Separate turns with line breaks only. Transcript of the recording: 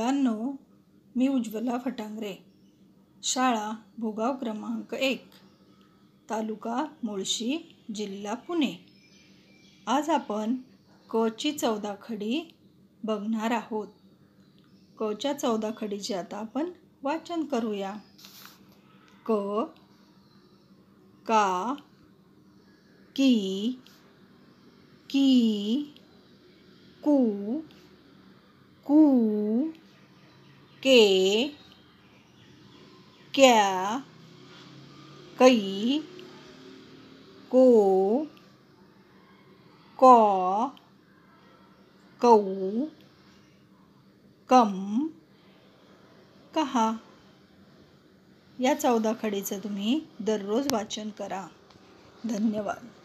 मुलांनो मी उज्ज्वला फटांगरे शाळा भोगाव क्रमांक एक तालुका मुळशी जिल्हा पुणे आज आपण क ची चौदा खडी बघणार आहोत कच्या चौदा खडीचे आता आपण वाचन करूया क का की
की कू कू के क्या कई को
कौ कौ,
कम कहा या चौदा खडीचं तुम्ही दररोज वाचन करा धन्यवाद